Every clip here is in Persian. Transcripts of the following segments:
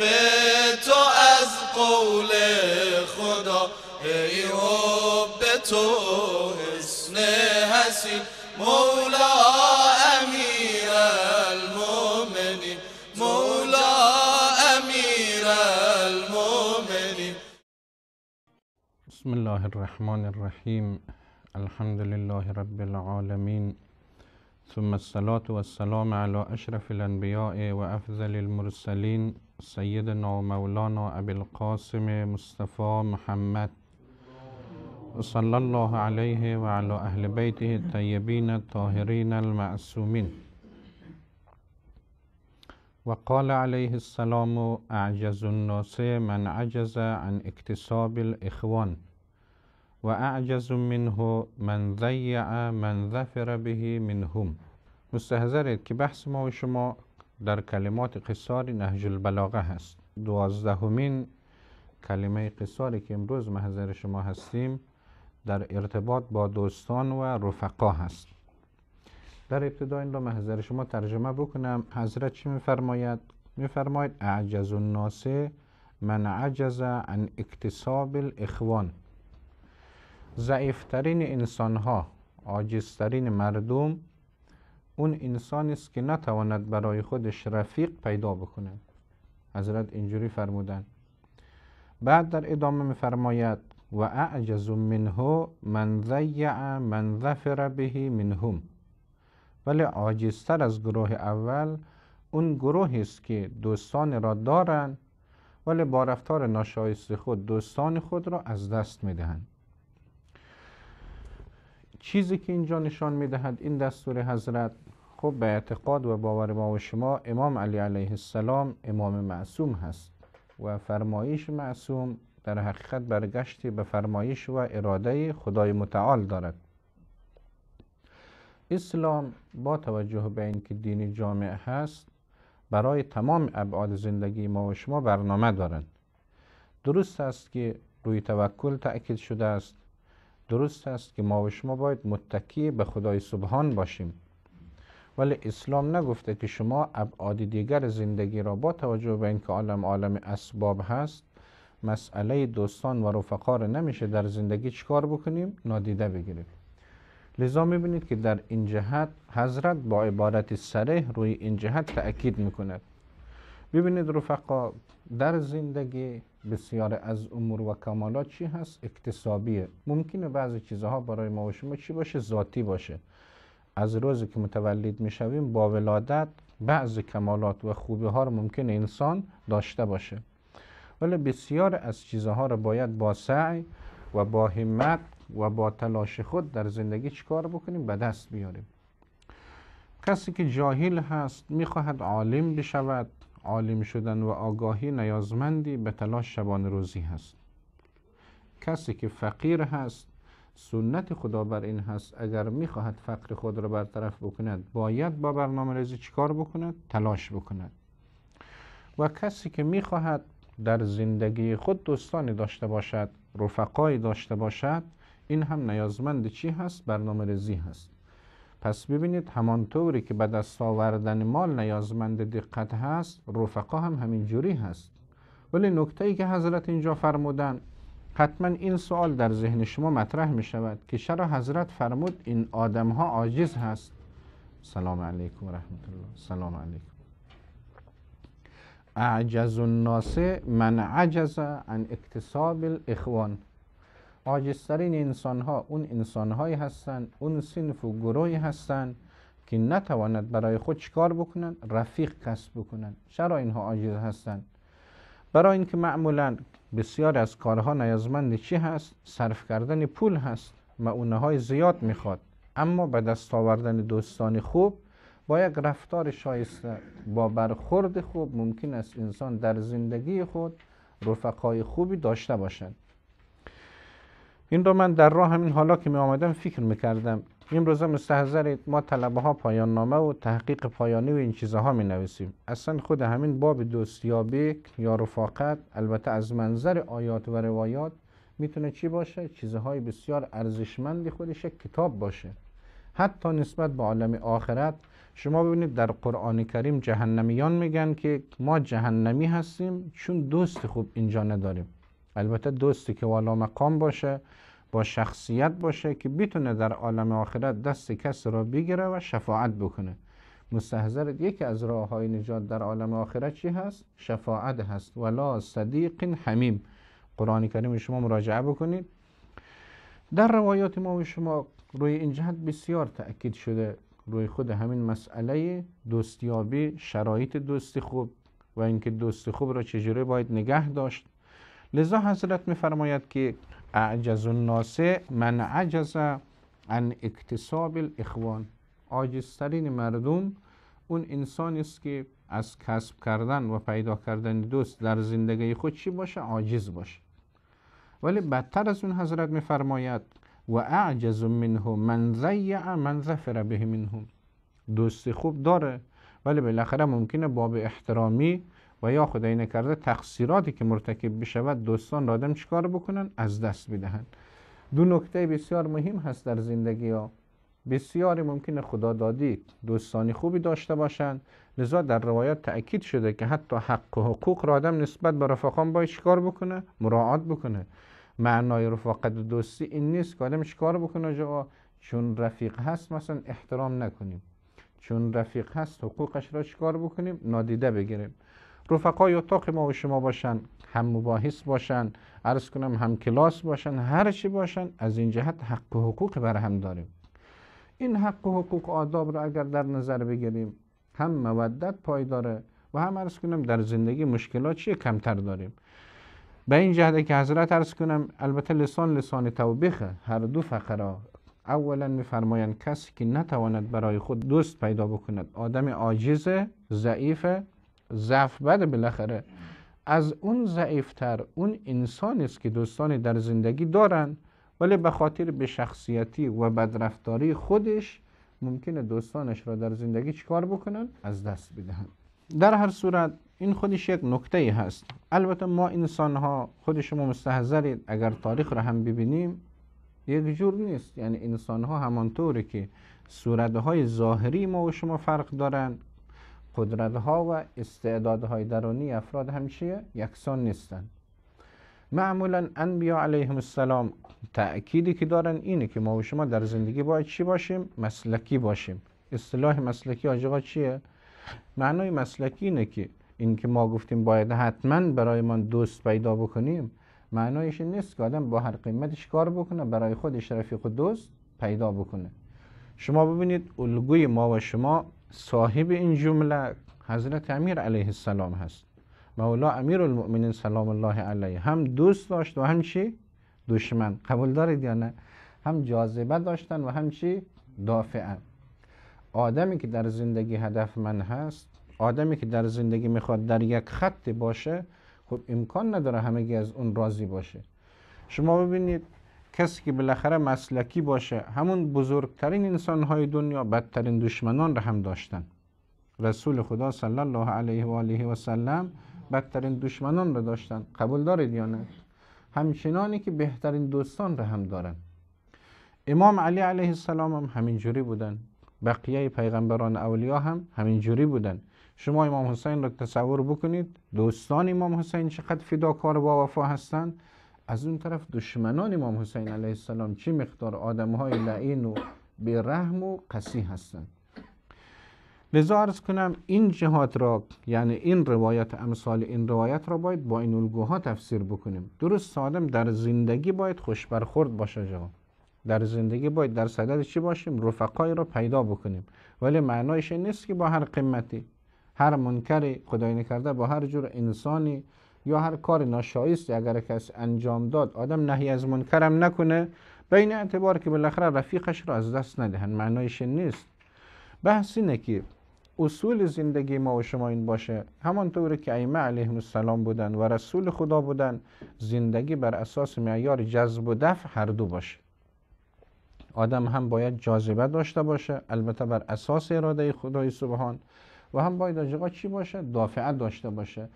تو از قول خدا ای حب تو حسن حسین مولا امیر المومنین مولا امیر المومنین بسم الله الرحمن الرحیم الحمد لله رب العالمين ثم الصلاة والسلام على أشرف الأنبياء وأفضل المرسلين سيدنا مولانا أبي القاسم مصطفى محمد صلى الله عليه وعلى أهل بيته الطيبين الطاهرين المعصومين وقال عليه السلام أعجز الناس من عجز عن اكتساب الإخوان وأعجز منه من ضيع من ظفر به منهم مستهزرت که بحث ما وشما در کلمات قصار نهج البلاغه هست دوازدهمین کلمه قصاری که امروز محضر شما هستیم در ارتباط با دوستان و رفقا هست در ابتدا این را محضر شما ترجمه بکنم حضرت چی میفرماید میفرماید اعجز الناس من عجز عن اکتساب الاخوان ضعیفترین انسان ها عاجزترین مردم اون انسانی است که نتواند برای خودش رفیق پیدا بکنه حضرت اینجوری فرمودن بعد در ادامه میفرماید و اعجز منه من ضیع من ظفر به منهم ولی عاجزتر از گروه اول اون گروهی است که دوستان را دارند ولی با رفتار ناشایست خود دوستان خود را از دست میدهند چیزی که اینجا نشان میدهد این دستور حضرت خب به اعتقاد و باور ما و شما امام علی علیه السلام امام معصوم هست و فرمایش معصوم در حقیقت برگشتی به فرمایش و اراده خدای متعال دارد اسلام با توجه به اینکه دین جامع هست برای تمام ابعاد زندگی ما و شما برنامه دارند درست است که روی توکل تأکید شده است درست است که ما و شما باید متکی به خدای سبحان باشیم ولی اسلام نگفته که شما ابعاد دیگر زندگی را با توجه به اینکه عالم عالم اسباب هست مسئله دوستان و رفقا را نمیشه در زندگی چکار بکنیم نادیده بگیریم لذا میبینید که در این جهت حضرت با عبارت سره روی این جهت تأکید میکند ببینید رفقا در زندگی بسیار از امور و کمالات چی هست اکتسابیه ممکنه بعضی چیزها برای ما و شما چی باشه ذاتی باشه از روزی که متولد میشویم با ولادت بعضی کمالات و خوبی ها رو ممکنه انسان داشته باشه ولی بسیار از چیزها رو باید با سعی و با همت و با تلاش خود در زندگی چیکار بکنیم به دست بیاریم کسی که جاهل هست میخواهد عالم بشود عالم شدن و آگاهی نیازمندی به تلاش شبان روزی هست کسی که فقیر هست سنت خدا بر این هست اگر میخواهد فقر خود را برطرف بکند باید با برنامه ریزی چیکار بکند تلاش بکند و کسی که میخواهد در زندگی خود دوستانی داشته باشد رفقایی داشته باشد این هم نیازمند چی هست برنامه ریزی هست پس ببینید همانطوری که به دست آوردن مال نیازمند دقت هست رفقا هم جوری هست ولی نکته ای که حضرت اینجا فرمودن حتما این سوال در ذهن شما مطرح می شود که چرا حضرت فرمود این آدم ها عاجز هست سلام علیکم و رحمت الله سلام علیکم اعجز الناس من عجز عن اکتساب الاخوان عاجزترین انسان ها اون انسان هایی هستند اون سینف و گروهی هستند که نتواند برای خود چکار بکنند رفیق کسب بکنند چرا اینها عاجز هستند برای اینکه معمولا بسیار از کارها نیازمند چی هست صرف کردن پول هست معونه های زیاد میخواد اما به دست آوردن دوستان خوب با یک رفتار شایسته با برخورد خوب ممکن است انسان در زندگی خود رفقای خوبی داشته باشد این رو من در راه همین حالا که می آمدم فکر میکردم روزا مستحضرید ما طلبه ها پایان نامه و تحقیق پایانی و این چیزها می نویسیم اصلا خود همین باب دوستیابی یا رفاقت البته از منظر آیات و روایات میتونه چی باشه چیزهای بسیار ارزشمندی خودش کتاب باشه حتی نسبت به عالم آخرت شما ببینید در قرآن کریم جهنمیان میگن که ما جهنمی هستیم چون دوست خوب اینجا نداریم البته دوستی که والا مقام باشه با شخصیت باشه که بتونه در عالم آخرت دست کسی را بگیره و شفاعت بکنه مستحضرت یکی از راه های نجات در عالم آخرت چی هست؟ شفاعت هست ولا صدیق حمیم قرآن کریم شما مراجعه بکنید در روایات ما و شما روی این جهت بسیار تأکید شده روی خود همین مسئله دوستیابی شرایط دوستی خوب و اینکه دوستی خوب را چجوری باید نگه داشت لذا حضرت میفرماید که اعجز الناس من عجز عن اکتساب الاخوان عاجزترین مردم اون انسان است که از کسب کردن و پیدا کردن دوست در زندگی خود چی باشه عاجز باشه ولی بدتر از اون حضرت میفرماید و اعجز منه من زیع من ظفر به منهم دوست خوب داره ولی بالاخره ممکنه باب احترامی و یا خدای نکرده تقصیراتی که مرتکب بشود دوستان را آدم چیکار بکنن از دست بدهند دو نکته بسیار مهم هست در زندگی ها بسیاری ممکن خدا دادی دوستانی خوبی داشته باشند لذا در روایات تأکید شده که حتی حق و حقوق را آدم نسبت به رفقان باید چیکار بکنه مراعات بکنه معنای رفاقت و دوستی این نیست که آدم چیکار بکنه جا چون رفیق هست مثلا احترام نکنیم چون رفیق هست حقوقش را چیکار بکنیم نادیده بگیریم رفقای اتاق ما و شما باشن هم مباحث باشن عرض کنم هم کلاس باشن هر چی باشن از این جهت حق و حقوق بر هم داریم این حق و حقوق آداب رو اگر در نظر بگیریم هم مودت پایداره، و هم عرض کنم در زندگی مشکلات چیه کمتر داریم به این جهت که حضرت عرض کنم البته لسان لسان توبیخه هر دو فقره اولا میفرمایند کسی که نتواند برای خود دوست پیدا بکند آدم عاجز ضعیفه ضعف بده بالاخره از اون ضعیفتر اون انسانی است که دوستانی در زندگی دارن ولی به خاطر به شخصیتی و بدرفتاری خودش ممکنه دوستانش را در زندگی چیکار بکنن از دست بدهن در هر صورت این خودش یک نکته ای هست البته ما انسان ها خود شما مستحضرید اگر تاریخ را هم ببینیم یک جور نیست یعنی انسان ها همانطوره که صورت های ظاهری ما و شما فرق دارند قدرت ها و استعداد های درونی افراد همیشه یکسان نیستند معمولا انبیا علیهم السلام تأکیدی که دارن اینه که ما و شما در زندگی باید چی باشیم مسلکی باشیم اصطلاح مسلکی آجاقا چیه معنای مسلکی اینه که این که ما گفتیم باید حتما برای ما دوست پیدا بکنیم معنایش نیست که آدم با هر قیمتش کار بکنه برای خودش رفیق و دوست پیدا بکنه شما ببینید الگوی ما و شما صاحب این جمله حضرت امیر علیه السلام هست مولا امیر المؤمنین سلام الله علیه هم دوست داشت و هم چی؟ دشمن قبول دارید یا نه؟ هم جاذبه داشتن و هم چی؟ دافعه آدمی که در زندگی هدف من هست آدمی که در زندگی میخواد در یک خط باشه خب امکان نداره همگی از اون راضی باشه شما ببینید کسی که بالاخره مسلکی باشه همون بزرگترین انسانهای دنیا بدترین دشمنان را هم داشتن رسول خدا صلی الله علیه و آله و سلم بدترین دشمنان را داشتن قبول دارید یا نه همچنانی که بهترین دوستان را هم دارن امام علی علیه السلام هم همینجوری بودن بقیه پیغمبران اولیا هم همینجوری بودن شما امام حسین را تصور بکنید دوستان امام حسین چقدر فداکار با وفا هستند از اون طرف دشمنان امام حسین علیه السلام چه مقدار آدم های لعین و بیرحم و قسی هستند لذا ارز کنم این جهات را یعنی این روایت امثال این روایت را باید با این الگوها تفسیر بکنیم درست آدم در زندگی باید خوش برخورد باشه جا در زندگی باید در صدد چی باشیم رفقای را پیدا بکنیم ولی معنایش نیست که با هر قیمتی هر منکری خدای نکرده با هر جور انسانی یا هر کار ناشایستی اگر کس انجام داد آدم نهی از منکرم نکنه بین این اعتبار که بالاخره رفیقش را از دست ندهن معنایش نیست بحث اینه که اصول زندگی ما و شما این باشه همانطور که ایمه علیهم السلام بودن و رسول خدا بودن زندگی بر اساس معیار جذب و دفع هر دو باشه آدم هم باید جاذبه داشته باشه البته بر اساس اراده خدای سبحان و هم باید آجاقا چی باشه؟ دافعه داشته باشه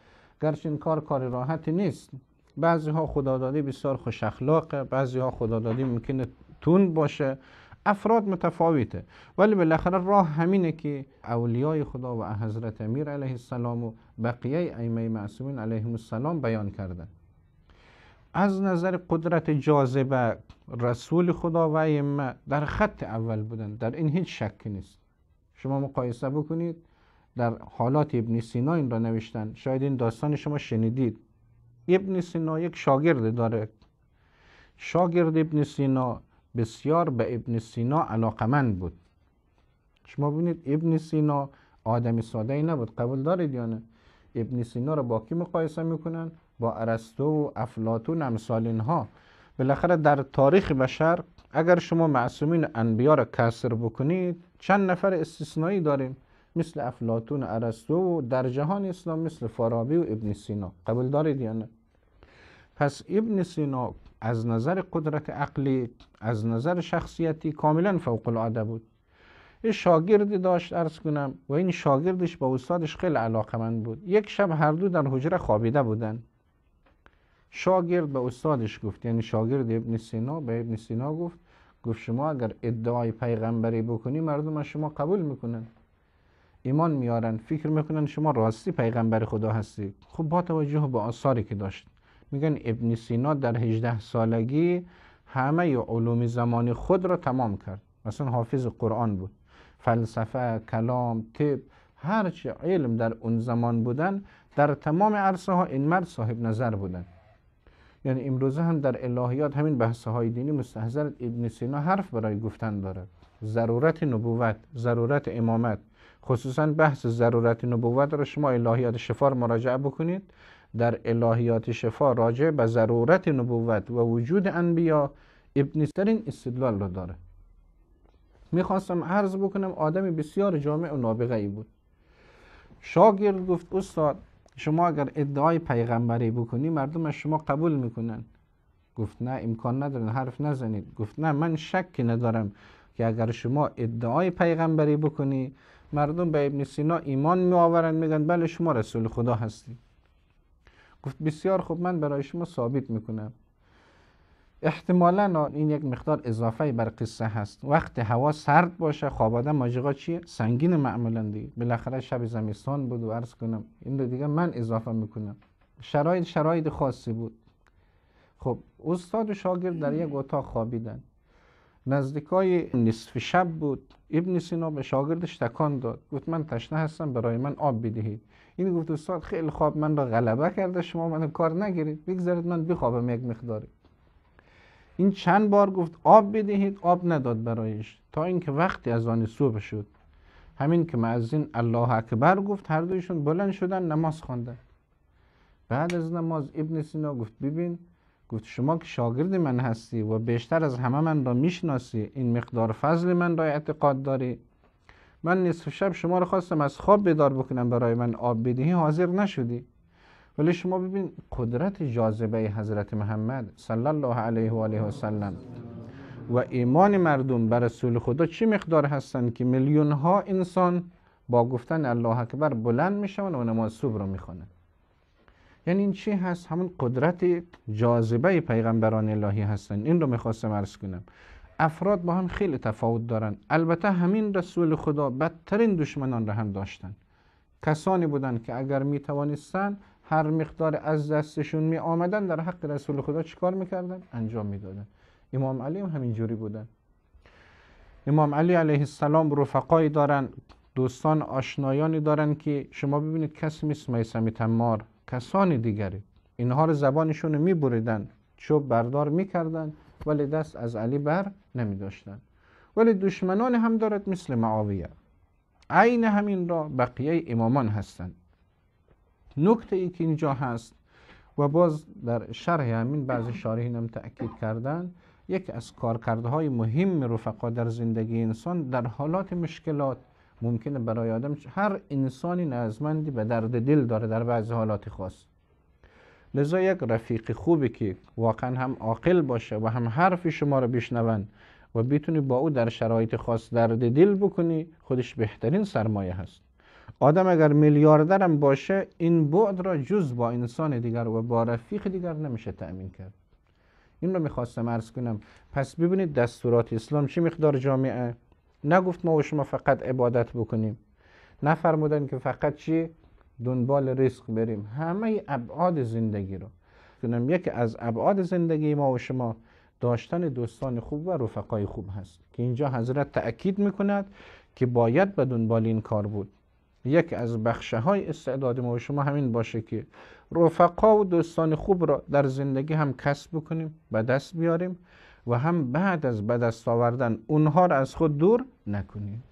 گرچه این کار کار راحتی نیست بعضی ها خدادادی بسیار خوش اخلاقه بعضی ها خدادادی ممکنه تون باشه افراد متفاوته ولی بالاخره راه همینه که اولیای خدا و حضرت امیر علیه السلام و بقیه ایمه معصومین علیهم السلام بیان کردن از نظر قدرت جاذبه رسول خدا و ایمه در خط اول بودن در این هیچ شک نیست شما مقایسه بکنید در حالات ابن سینا این را نوشتن شاید این داستان شما شنیدید ابن سینا یک شاگرد داره شاگرد ابن سینا بسیار به ابن سینا علاقمند بود شما ببینید ابن سینا آدم ساده ای نبود قبول دارید یا نه ابن سینا را با کی مقایسه میکنن با ارسطو و افلاطون امثال اینها بالاخره در تاریخ بشر اگر شما معصومین انبیا را کسر بکنید چند نفر استثنایی داریم مثل افلاطون، و ارسطو و در جهان اسلام مثل فارابی و ابن سینا قبول دارید یا نه پس ابن سینا از نظر قدرت عقلی از نظر شخصیتی کاملا فوق العاده بود یه شاگردی داشت ارز کنم و این شاگردش با استادش خیلی علاقه من بود یک شب هر دو در حجره خوابیده بودن شاگرد به استادش گفت یعنی شاگرد ابن سینا به ابن سینا گفت گفت شما اگر ادعای پیغمبری بکنی مردم از شما قبول میکنن ایمان میارن فکر میکنن شما راستی پیغمبر خدا هستی خب با توجه به آثاری که داشت میگن ابن سینا در 18 سالگی همه علوم زمان خود را تمام کرد مثلا حافظ قرآن بود فلسفه کلام طب هرچه علم در اون زمان بودن در تمام عرصه ها این مرد صاحب نظر بودن یعنی امروزه هم در الهیات همین بحث های دینی مستحضرت ابن سینا حرف برای گفتن دارد ضرورت نبوت ضرورت امامت خصوصا بحث ضرورت نبوت را شما الهیات شفا مراجعه بکنید در الهیات شفا راجع به ضرورت نبوت و وجود انبیا سرین استدلال را داره میخواستم عرض بکنم آدم بسیار جامع و نابغه ای بود شاگرد گفت استاد شما اگر ادعای پیغمبری بکنی مردم از شما قبول میکنن گفت نه امکان ندارن حرف نزنید گفت نه من شک ندارم که اگر شما ادعای پیغمبری بکنی مردم به ابن سینا ایمان می آورند میگن بله شما رسول خدا هستی گفت بسیار خوب من برای شما ثابت میکنم احتمالا این یک مقدار اضافه بر قصه هست وقت هوا سرد باشه خواب آدم چیه سنگین معمولا دیگه بالاخره شب زمستان بود و عرض کنم این رو دیگه من اضافه میکنم شرایط شرایط خاصی بود خب استاد و شاگرد در یک اتاق خوابیدن نزدیکای نصف شب بود ابن سینا به شاگردش تکان داد گفت من تشنه هستم برای من آب بدهید این گفت استاد خیلی خواب من را غلبه کرده شما من کار نگیرید بگذارید من بخوابم یک مقداری این چند بار گفت آب بدهید آب نداد برایش تا اینکه وقتی از آن صبح شد همین که معزین الله اکبر گفت هر دویشون بلند شدن نماز خواندن بعد از نماز ابن سینا گفت ببین گفت شما که شاگرد من هستی و بیشتر از همه من را میشناسی این مقدار فضل من را اعتقاد داری من نصف شب شما را خواستم از خواب بیدار بکنم برای من آب بدهی حاضر نشدی ولی شما ببین قدرت جاذبه حضرت محمد صلی الله علیه و آله و سلم و ایمان مردم بر رسول خدا چه مقدار هستند که میلیون ها انسان با گفتن الله اکبر بلند میشوند و نماز صبح رو میخوانند یعنی این چی هست همون قدرت جاذبه پیغمبران الهی هستن این رو میخواستم عرض کنم افراد با هم خیلی تفاوت دارن. البته همین رسول خدا بدترین دشمنان را هم داشتن کسانی بودند که اگر می توانستن هر مقدار از دستشون می آمدن در حق رسول خدا چیکار میکردن انجام میدادن امام علی هم جوری بودن امام علی علیه السلام رفقایی دارن دوستان آشنایانی دارن که شما ببینید کسی مثل میسم کسان دیگری اینها رو زبانشون میبریدن چوب بردار میکردن ولی دست از علی بر نمیداشتن ولی دشمنان هم دارد مثل معاویه عین همین را بقیه امامان هستند نکته ای که اینجا هست و باز در شرح همین بعضی شارحین هم تأکید کردن یک از کارکردهای مهم رفقا در زندگی انسان در حالات مشکلات ممکنه برای آدم هر انسانی نازمندی به درد دل داره در بعض حالات خاص لذا یک رفیق خوبی که واقعا هم عاقل باشه و هم حرف شما رو بشنون و بتونی با او در شرایط خاص درد دل بکنی خودش بهترین سرمایه هست آدم اگر میلیاردرم باشه این بعد را جز با انسان دیگر و با رفیق دیگر نمیشه تأمین کرد این رو میخواستم ارز کنم پس ببینید دستورات اسلام چه مقدار جامعه نگفت ما و شما فقط عبادت بکنیم نفرمودن که فقط چی دنبال رزق بریم همه ابعاد زندگی رو کنم یکی از ابعاد زندگی ما و شما داشتن دوستان خوب و رفقای خوب هست که اینجا حضرت تأکید میکند که باید به دنبال این کار بود یکی از بخشه های استعداد ما و شما همین باشه که رفقا و دوستان خوب را در زندگی هم کسب بکنیم و دست بیاریم و هم بعد از بدست آوردن اونها را از خود دور نکنیم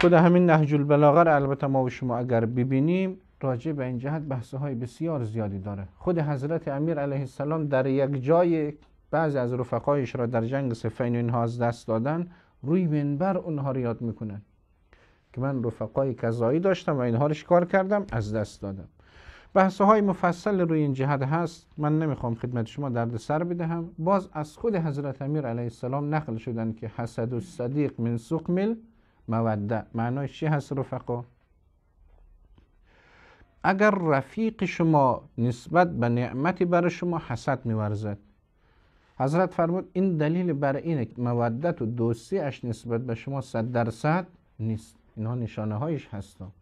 خود همین نهج البلاغه را البته ما و شما اگر ببینیم راجع به این جهت بحث های بسیار زیادی داره خود حضرت امیر علیه السلام در یک جای بعضی از رفقایش را در جنگ صفین اینها از دست دادن روی منبر اونها را یاد میکنن که من رفقای کذایی داشتم و اینها را شکار کردم از دست دادم بحثه های مفصل روی این جهت هست من نمیخوام خدمت شما درد سر بدهم باز از خود حضرت امیر علیه السلام نقل شدن که حسد و صدیق من سقمل موده معنای چی هست رفقا اگر رفیق شما نسبت به نعمتی برای شما حسد میورزد حضرت فرمود این دلیل بر این که مودت و دوستیش نسبت به شما صد درصد نیست اینها نشانه هایش هستند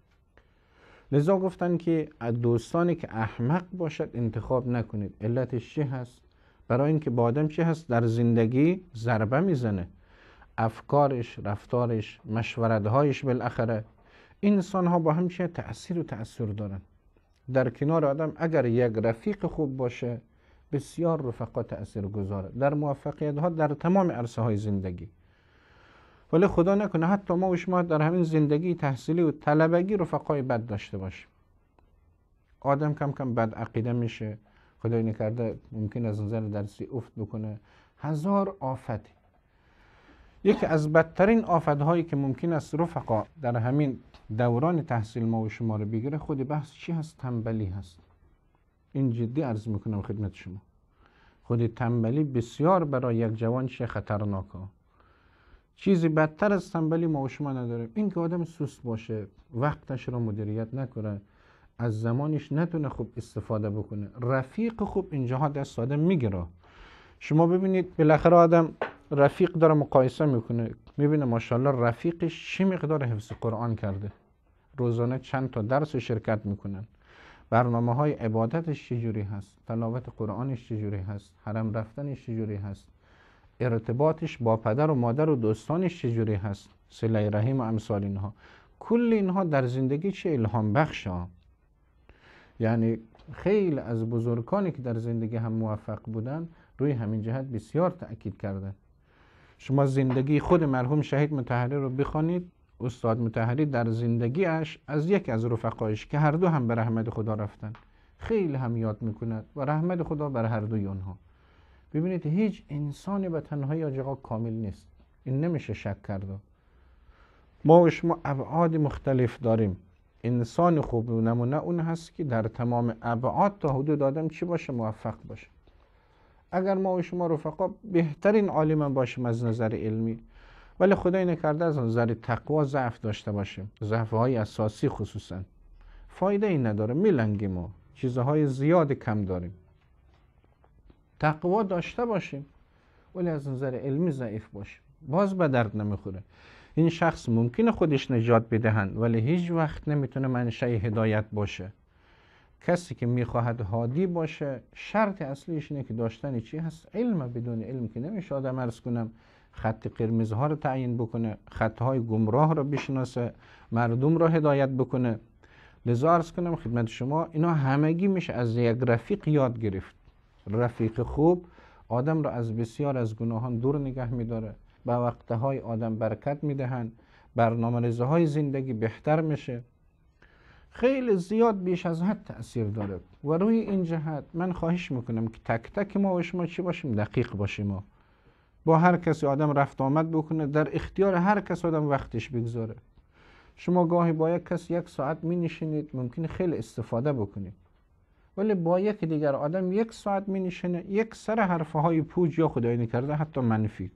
لذا گفتن که از دوستانی که احمق باشد انتخاب نکنید علتش چی هست برای اینکه با آدم چی هست در زندگی ضربه میزنه افکارش رفتارش مشورتهایش بالاخره این انسان ها با هم تاثیر و تأثیر دارن در کنار آدم اگر یک رفیق خوب باشه بسیار رفقا تاثیر گذاره در موفقیت ها در تمام عرصه های زندگی ولی خدا نکنه حتی ما و شما در همین زندگی تحصیلی و طلبگی رفقای بد داشته باشیم آدم کم کم بد عقیده میشه خدای نکرده ممکن از نظر درسی افت بکنه هزار آفتی یکی از بدترین آفت که ممکن است رفقا در همین دوران تحصیل ما و شما رو بگیره خود بحث چی هست تنبلی هست این جدی عرض میکنم خدمت شما خود تنبلی بسیار برای یک جوان چه خطرناکه چیزی بدتر از تنبلی ما و شما نداریم. این که آدم سوس باشه وقتش را مدیریت نکنه از زمانش نتونه خوب استفاده بکنه رفیق خوب اینجاها دست آدم میگیره شما ببینید بالاخره آدم رفیق داره مقایسه میکنه میبینه ماشاءالله رفیقش چه مقدار حفظ قرآن کرده روزانه چند تا درس شرکت میکنن برنامه های عبادتش چجوری هست تلاوت قرآنش چجوری هست حرم رفتنش چجوری هست ارتباطش با پدر و مادر و دوستانش چجوری هست سله رحیم و امثال اینها کل اینها در زندگی چه الهام ها؟ یعنی خیلی از بزرگانی که در زندگی هم موفق بودن روی همین جهت بسیار تاکید کرده شما زندگی خود مرحوم شهید متحری رو بخوانید استاد متحری در زندگیش از یکی از رفقایش که هر دو هم به رحمت خدا رفتن خیلی هم یاد میکند و رحمت خدا بر هر دوی آنها ببینید هیچ انسانی به تنهایی آجاقا کامل نیست این نمیشه شک کرد ما و شما ابعاد مختلف داریم انسان خوب نمونه اون هست که در تمام ابعاد تا حدود آدم چی باشه موفق باشه اگر ما و شما رفقا بهترین عالم باشیم از نظر علمی ولی خدای کرده از نظر تقوا ضعف داشته باشیم ضعف های اساسی خصوصا فایده ای نداره میلنگیم و چیزهای زیاد کم داریم تقوا داشته باشیم ولی از نظر علمی ضعیف باشیم باز به درد نمیخوره این شخص ممکنه خودش نجات بدهند ولی هیچ وقت نمیتونه منشه هدایت باشه کسی که میخواهد هادی باشه شرط اصلیش اینه که داشتن چی هست علم بدون علم که نمیشه آدم ارز کنم خط قرمزها رو تعیین بکنه خطهای گمراه رو بشناسه مردم رو هدایت بکنه لذا ارز کنم خدمت شما اینا همگی میشه از یک رفیق یاد گرفت رفیق خوب آدم را از بسیار از گناهان دور نگه میداره به وقتهای آدم برکت میدهند برنامه ریزه های زندگی بهتر میشه خیلی زیاد بیش از حد تاثیر داره و روی این جهت من خواهش میکنم که تک تک ما و شما چی باشیم دقیق باشیم ما با هر کسی آدم رفت آمد بکنه در اختیار هر کس آدم وقتش بگذاره شما گاهی با یک کس یک ساعت می نشینید ممکنه خیلی استفاده بکنید ولی با یکی دیگر آدم یک ساعت می نشینه یک سر حرفه های پوج یا خدایی کرده حتی منفی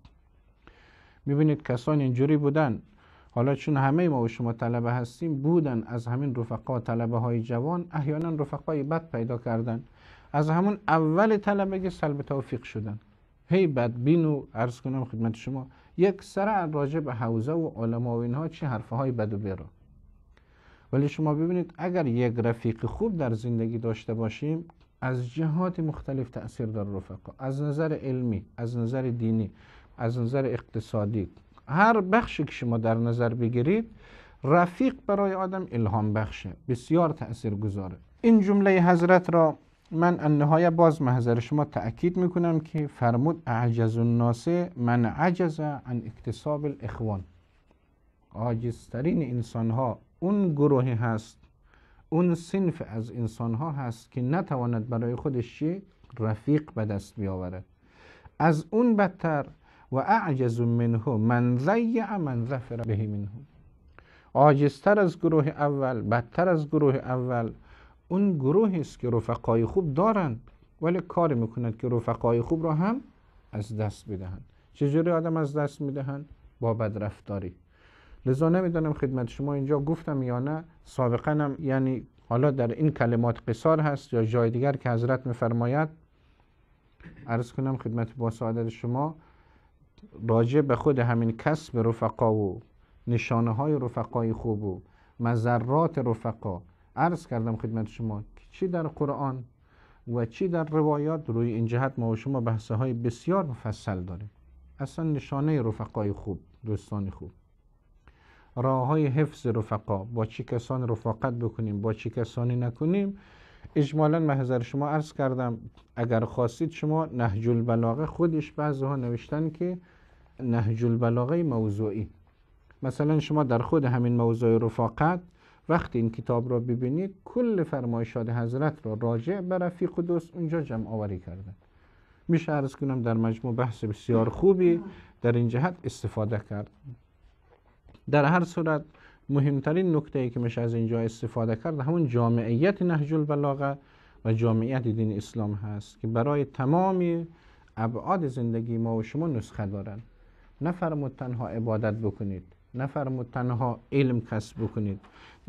بینید کسان اینجوری بودن حالا چون همه ما و شما طلبه هستیم بودن از همین رفقا طلبه های جوان احیانا رفقای بد پیدا کردن از همون اول که سلب توفیق شدن هی بد و عرض کنم خدمت شما یک سر راجع به حوزه و علما و اینها چه حرفه های بد و بیرو ولی شما ببینید اگر یک رفیق خوب در زندگی داشته باشیم از جهات مختلف تأثیر در رفقا از نظر علمی از نظر دینی از نظر اقتصادی هر بخشی که شما در نظر بگیرید رفیق برای آدم الهام بخشه بسیار تأثیر گذاره این جمله حضرت را من انهای باز محضر شما تأکید میکنم که فرمود اعجز الناس من عجز عن اکتساب الاخوان عاجزترین انسان ها اون گروهی هست اون سنف از انسان ها هست که نتواند برای خودش رفیق به دست بیاورد از اون بدتر و اعجز منه من ضیع من ظفر به منه عاجزتر از گروه اول بدتر از گروه اول اون گروهی است که رفقای خوب دارند ولی کار میکند که رفقای خوب را هم از دست بدهند چجوری آدم از دست میدهند با بدرفتاری لذا نمیدانم خدمت شما اینجا گفتم یا نه سابقا هم یعنی حالا در این کلمات قصار هست یا جای دیگر که حضرت میفرماید عرض کنم خدمت با سعادت شما راجع به خود همین کسب رفقا و نشانه های رفقای خوب و مذرات رفقا عرض کردم خدمت شما چی در قرآن و چی در روایات روی این جهت ما و شما بحث های بسیار مفصل داریم اصلا نشانه رفقای خوب دوستان خوب راه های حفظ رفقا با چه کسان رفاقت بکنیم با چه کسانی نکنیم اجمالا محضر شما عرض کردم اگر خواستید شما نهج البلاغه خودش بعضها نوشتن که نهج البلاغه موضوعی مثلا شما در خود همین موضوع رفاقت وقتی این کتاب را ببینید کل فرمایشات حضرت را راجع به رفیق و دوست اونجا جمع آوری کرده میشه عرض کنم در مجموع بحث بسیار خوبی در این جهت استفاده کرد در هر صورت مهمترین نکته ای که میشه از اینجا استفاده کرد همون جامعیت نهج البلاغه و جامعیت دین اسلام هست که برای تمامی ابعاد زندگی ما و شما نسخه دارن نفرمود تنها عبادت بکنید نفرمود تنها علم کسب بکنید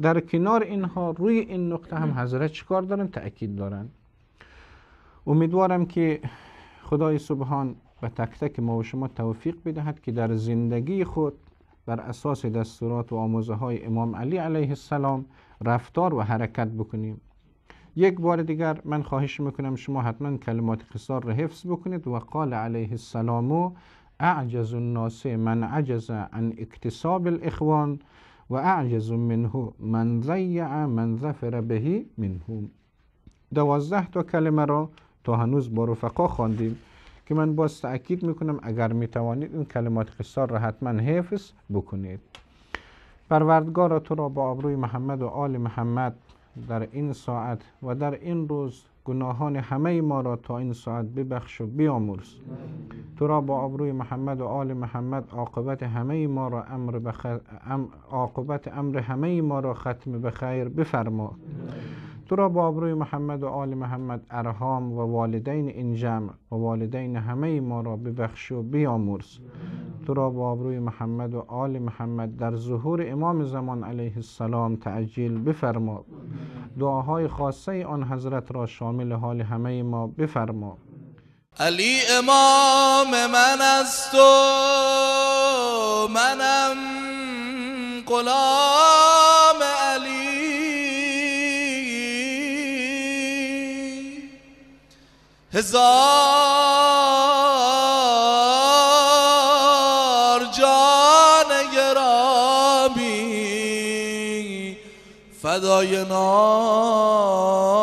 در کنار اینها روی این نقطه هم حضرت چیکار دارن تاکید دارن امیدوارم که خدای سبحان به تک تک ما و شما توفیق بدهد که در زندگی خود بر اساس دستورات و آموزه های امام علی علیه السلام رفتار و حرکت بکنیم یک بار دیگر من خواهش میکنم شما حتما کلمات قصار را حفظ بکنید و قال علیه السلام اعجز الناس من عجز عن اکتساب الاخوان و اعجز منه من ضیع من ظفر بهی منهم دوازده تا کلمه را تا هنوز با رفقا خواندیم که من باز تأکید میکنم اگر میتوانید این کلمات قصار را حتما حفظ بکنید پروردگارا تو را با آبروی محمد و آل محمد در این ساعت و در این روز گناهان همه ما را تا این ساعت ببخش و بیامرز تو را با آبروی محمد و آل محمد عاقبت همه ما را امر بخ... عاقبت امر همه ما را ختم به خیر بفرما تو را با آبروی محمد و آل محمد ارهام و والدین این جمع و والدین همه ما را ببخش و بیامرز تو را با آبروی محمد و آل محمد در ظهور امام زمان علیه السلام تعجیل بفرما دعاهای خاصه آن حضرت را شامل حال همه ما بفرما علی امام من است و منم غلام هزار جان گرامی فدای نام